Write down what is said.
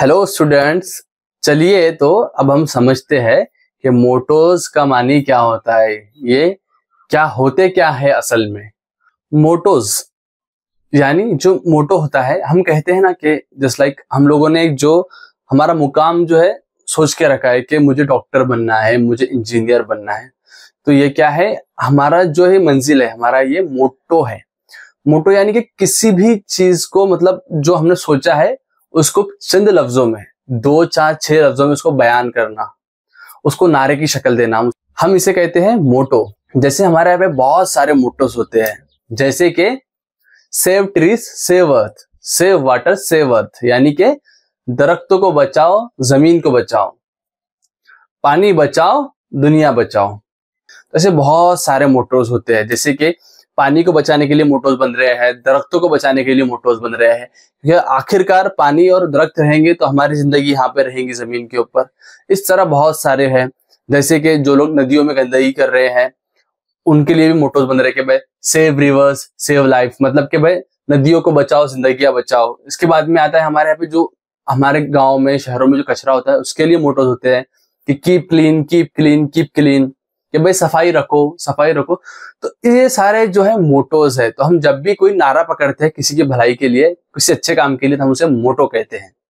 hello students चलिए तो अब हम समझते हैं कि मोटोज का मानी क्या होता है ये क्या होते क्या है असल में मोटोज यानी जो मोटो होता है हम कहते हैं ना कि जस्ट लाइक हम लोगों ने जो हमारा मुकाम जो है सोच के रखा है कि मुझे डॉक्टर बनना है मुझे इंजीनियर बनना है तो ये क्या है हमारा जो है मंजिल है हमारा ये मोटो है मोटो यानी कि किसी भी चीज को मतलब जो हमने सोचा है उसको चंद लफ्जों में दो चार छह लफ्जों में उसको बयान करना उसको नारे की शक्ल देना हम इसे कहते हैं मोटो जैसे हमारे यहाँ पे बहुत सारे मोटोस होते हैं जैसे कि save trees save earth save water save earth यानी के दरख्तों को बचाओ जमीन को बचाओ पानी बचाओ दुनिया बचाओ ऐसे बहुत सारे मोटोस होते हैं जैसे कि पानी को बचाने के लिए मोटोज बन रहे हैं दरख्तों को बचाने के लिए मोटोज बन रहे हैं क्योंकि आखिरकार पानी और दरख्त रहेंगे तो हमारी जिंदगी यहाँ पे रहेंगी जमीन के ऊपर इस तरह बहुत सारे हैं जैसे कि जो लोग नदियों में गंदगी कर रहे हैं उनके लिए भी मोटोज बन रहे हैं कि भाई सेव रिवर्स सेव लाइफ मतलब कि भाई नदियों को बचाओ जिंदगी बचाओ इसके बाद में आता है हमारे यहाँ पे जो हमारे गाँव में शहरों में जो कचरा होता है उसके लिए मोटोज होते हैं कि keep clean keep clean keep clean कि भाई सफाई रखो सफाई रखो तो ये सारे जो है मोटोज है तो हम जब भी कोई नारा पकड़ते हैं किसी की भलाई के लिए किसी अच्छे काम के लिए तो हम उसे मोटो कहते हैं